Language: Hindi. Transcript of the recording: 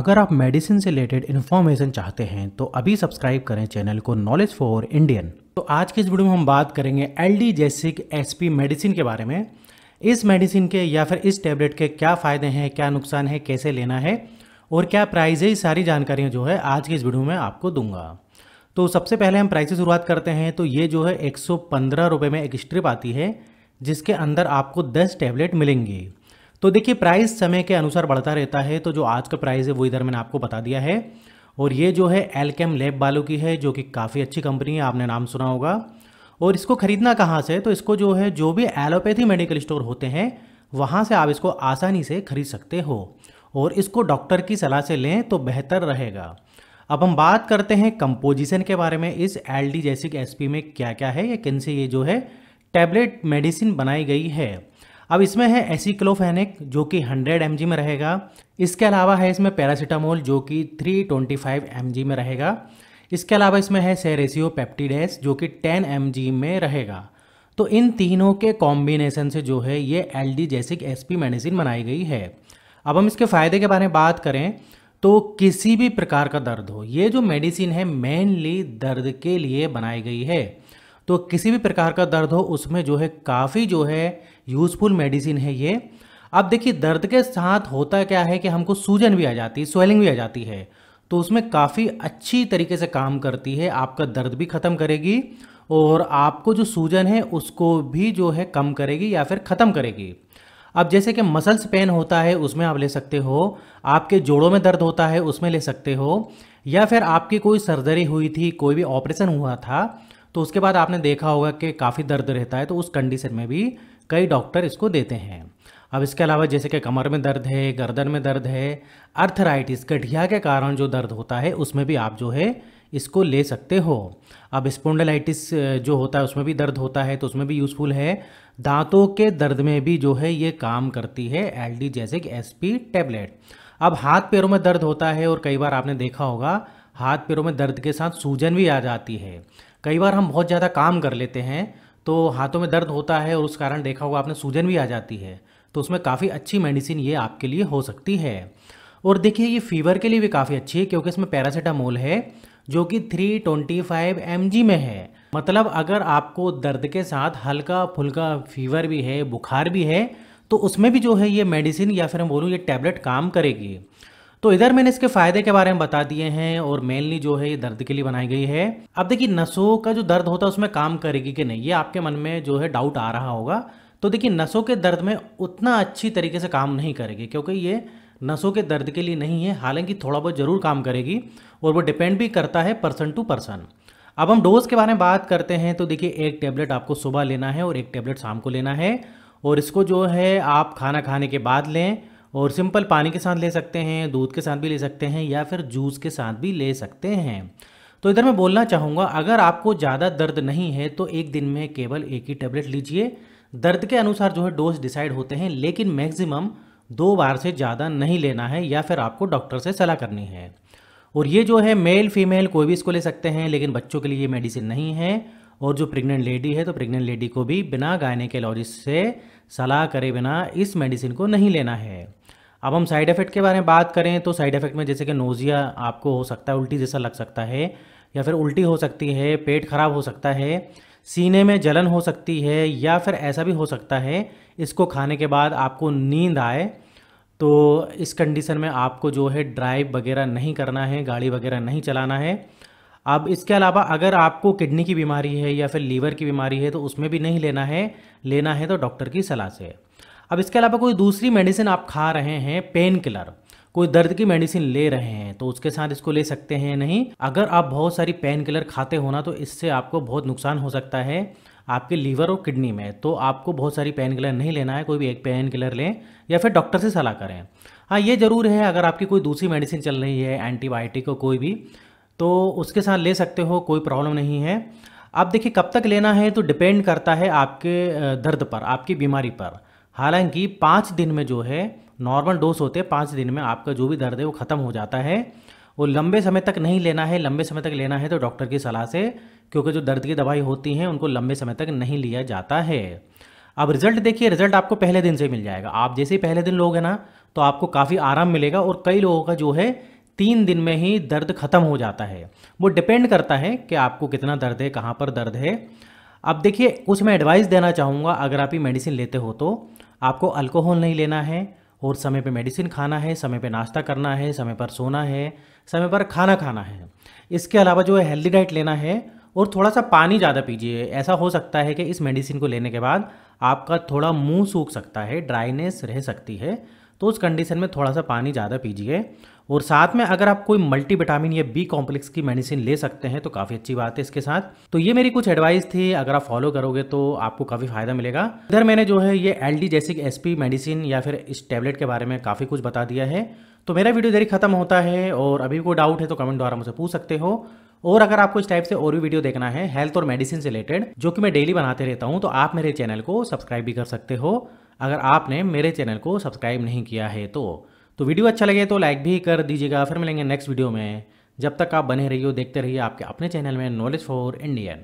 अगर आप मेडिसिन से रिलेटेड इन्फॉर्मेशन चाहते हैं तो अभी सब्सक्राइब करें चैनल को नॉलेज फॉर इंडियन तो आज के इस वीडियो में हम बात करेंगे Aldigesic S medicine के बारे में इस मेडिसिन के या फिर इस टैबलेट के क्या फ़ायदे हैं क्या नुकसान है कैसे लेना है और क्या प्राइज़ है ये सारी जानकारियाँ जो है आज के इस वीडियो में आपको दूंगा तो सबसे पहले हम प्राइस से शुरुआत करते हैं तो ये जो है एक सौ में एक स्ट्रिप आती है जिसके अंदर आपको दस टैबलेट मिलेंगी तो देखिए प्राइस समय के अनुसार बढ़ता रहता है तो जो आज का प्राइस है वो इधर मैंने आपको बता दिया है और ये जो है एलकेम लैब वालों की है जो कि काफ़ी अच्छी कंपनी है आपने नाम सुना होगा और इसको ख़रीदना कहाँ से तो इसको जो है जो भी एलोपैथी मेडिकल स्टोर होते हैं वहाँ से आप इसको आसानी से खरीद सकते हो और इसको डॉक्टर की सलाह से लें तो बेहतर रहेगा अब हम बात करते हैं कंपोजिशन के बारे में इस एल डी जैसिक एस में क्या क्या है या किन से ये जो है टैबलेट मेडिसिन बनाई गई है अब इसमें है क्लोफेनिक जो कि 100 एम में रहेगा इसके अलावा है इसमें पैरासीटामोल जो कि 325 एम में रहेगा इसके अलावा इसमें है सेरेसियो पेप्टीडेस जो कि 10 एम में रहेगा तो इन तीनों के कॉम्बिनेशन से जो है ये Aldigesic S medicine बनाई गई है अब हम इसके फ़ायदे के बारे में बात करें तो किसी भी प्रकार का दर्द हो ये जो मेडिसिन है मेनली दर्द के लिए बनाई गई है तो किसी भी प्रकार का दर्द हो उसमें जो है काफ़ी जो है यूज़फुल मेडिसिन है ये अब देखिए दर्द के साथ होता क्या है कि हमको सूजन भी आ जाती है स्वेलिंग भी आ जाती है तो उसमें काफ़ी अच्छी तरीके से काम करती है आपका दर्द भी ख़त्म करेगी और आपको जो सूजन है उसको भी जो है कम करेगी या फिर ख़त्म करेगी अब जैसे कि मसल्स पेन होता है उसमें आप ले सकते हो आपके जोड़ों में दर्द होता है उसमें ले सकते हो या फिर आपकी कोई सर्जरी हुई थी कोई भी ऑपरेशन हुआ था तो उसके बाद आपने देखा होगा कि काफ़ी दर्द रहता है तो उस कंडीशन में भी कई डॉक्टर इसको देते हैं अब इसके अलावा जैसे कि कमर में दर्द है गर्दन में दर्द है अर्थराइटिस गठिया के कारण जो दर्द होता है उसमें भी आप जो है इसको ले सकते हो अब स्पोंडलाइटिस जो होता है उसमें भी दर्द होता है तो उसमें भी यूज़फुल है दांतों के दर्द में भी जो है ये काम करती है एल डी जैसे कि एस पी टैबलेट अब हाथ पैरों में दर्द होता है और कई बार आपने देखा होगा हाथ पैरों में दर्द के साथ सूजन भी आ जाती है कई बार हम बहुत ज़्यादा काम कर लेते हैं तो हाथों में दर्द होता है और उस कारण देखा होगा आपने सूजन भी आ जाती है तो उसमें काफ़ी अच्छी मेडिसिन ये आपके लिए हो सकती है और देखिए ये फीवर के लिए भी काफ़ी अच्छी है क्योंकि इसमें पैरासीटामोल है जो कि 325 mg में है मतलब अगर आपको दर्द के साथ हल्का फुल्का फीवर भी है बुखार भी है तो उसमें भी जो है ये मेडिसिन या फिर हम बोलूँ ये टैबलेट काम करेगी तो इधर मैंने इसके फायदे के बारे में बता दिए हैं और मेनली जो है ये दर्द के लिए बनाई गई है अब देखिए नसों का जो दर्द होता है उसमें काम करेगी कि नहीं ये आपके मन में जो है डाउट आ रहा होगा तो देखिए नसों के दर्द में उतना अच्छी तरीके से काम नहीं करेगी क्योंकि ये नसों के दर्द के लिए नहीं है हालांकि थोड़ा बहुत ज़रूर काम करेगी और वो डिपेंड भी करता है पर्सन टू पर्सन अब हम डोज के बारे में बात करते हैं तो देखिए एक टैबलेट आपको सुबह लेना है और एक टैबलेट शाम को लेना है और इसको जो है आप खाना खाने के बाद लें और सिंपल पानी के साथ ले सकते हैं दूध के साथ भी ले सकते हैं या फिर जूस के साथ भी ले सकते हैं तो इधर मैं बोलना चाहूँगा अगर आपको ज़्यादा दर्द नहीं है तो एक दिन में केवल एक ही टेबलेट लीजिए दर्द के अनुसार जो है डोज डिसाइड होते हैं लेकिन मैक्सिमम दो बार से ज़्यादा नहीं लेना है या फिर आपको डॉक्टर से सलाह करनी है और ये जो है मेल फीमेल कोई भी इसको ले सकते हैं लेकिन बच्चों के लिए ये मेडिसिन नहीं है और जो प्रेग्नेंट लेडी है तो प्रेग्नेंट लेडी को भी बिना गायनेकोलॉजिस्ट से सलाह करे बिना इस मेडिसिन को नहीं लेना है अब हम साइड इफ़ेक्ट के बारे में बात करें तो साइड इफ़ेक्ट में जैसे कि नोज़िया आपको हो सकता है उल्टी जैसा लग सकता है या फिर उल्टी हो सकती है पेट खराब हो सकता है सीने में जलन हो सकती है या फिर ऐसा भी हो सकता है इसको खाने के बाद आपको नींद आए तो इस कंडीशन में आपको जो है ड्राइव वगैरह नहीं करना है गाड़ी वगैरह नहीं चलाना है अब इसके अलावा अगर आपको किडनी की बीमारी है या फिर लीवर की बीमारी है तो उसमें भी नहीं लेना है लेना है तो डॉक्टर की सलाह से अब इसके अलावा कोई दूसरी मेडिसिन आप खा रहे हैं पेन किलर कोई दर्द की मेडिसिन ले रहे हैं तो उसके साथ इसको ले सकते हैं नहीं अगर आप बहुत सारी पेन किलर खाते हो ना तो इससे आपको बहुत नुकसान हो सकता है आपके लीवर और किडनी में तो आपको बहुत सारी पेन किलर नहीं लेना है कोई भी एक पेन किलर लें या फिर डॉक्टर से सलाह करें हाँ ये ज़रूर है अगर आपकी कोई दूसरी मेडिसिन चल रही है एंटीबायोटिक और कोई भी तो उसके साथ ले सकते हो कोई प्रॉब्लम नहीं है आप देखिए कब तक लेना है तो डिपेंड करता है आपके दर्द पर आपकी बीमारी पर हालांकि पाँच दिन में जो है नॉर्मल डोज होते हैं पाँच दिन में आपका जो भी दर्द है वो ख़त्म हो जाता है वो लंबे समय तक नहीं लेना है लंबे समय तक लेना है तो डॉक्टर की सलाह से क्योंकि जो दर्द की दवाई होती हैं उनको लंबे समय तक नहीं लिया जाता है अब रिजल्ट देखिए रिजल्ट आपको पहले दिन से मिल जाएगा आप जैसे ही पहले दिन लोगे ना तो आपको काफ़ी आराम मिलेगा और कई लोगों का जो है तीन दिन में ही दर्द खत्म हो जाता है वो डिपेंड करता है कि आपको कितना दर्द है कहाँ पर दर्द है अब देखिए कुछ मैं एडवाइस देना चाहूँगा अगर आप ये मेडिसिन लेते हो तो आपको अल्कोहल नहीं लेना है और समय पे मेडिसिन खाना है समय पे नाश्ता करना है समय पर सोना है समय पर खाना खाना है इसके अलावा जो है हेल्दी डाइट लेना है और थोड़ा सा पानी ज़्यादा पीजिए ऐसा हो सकता है कि इस मेडिसिन को लेने के बाद आपका थोड़ा मुंह सूख सकता है ड्राइनेस रह सकती है तो उस कंडीशन में थोड़ा सा पानी ज़्यादा पीजिए और साथ में अगर आप कोई मल्टी विटामिन या बी कॉम्प्लेक्स की मेडिसिन ले सकते हैं तो काफ़ी अच्छी बात है इसके साथ तो ये मेरी कुछ एडवाइस थी अगर आप फॉलो करोगे तो आपको काफ़ी फ़ायदा मिलेगा इधर मैंने जो है ये Aldigesic P medicine या फिर इस टैबलेट के बारे में काफ़ी कुछ बता दिया है तो मेरा वीडियो देरी खत्म होता है और अभी कोई डाउट है तो कमेंट द्वारा मुझसे पूछ सकते हो और अगर आपको इस टाइप से और भी वीडियो देखना है हेल्थ और मेडिसिन से रिलेटेड जो कि मैं डेली बनाते रहता हूँ तो आप मेरे चैनल को सब्सक्राइब भी कर सकते हो अगर आपने मेरे चैनल को सब्सक्राइब नहीं किया है तो तो वीडियो अच्छा लगे तो लाइक भी कर दीजिएगा फिर मिलेंगे नेक्स्ट वीडियो में जब तक आप बने रहिए देखते रहिए आपके अपने चैनल में नॉलेज फॉर इंडियन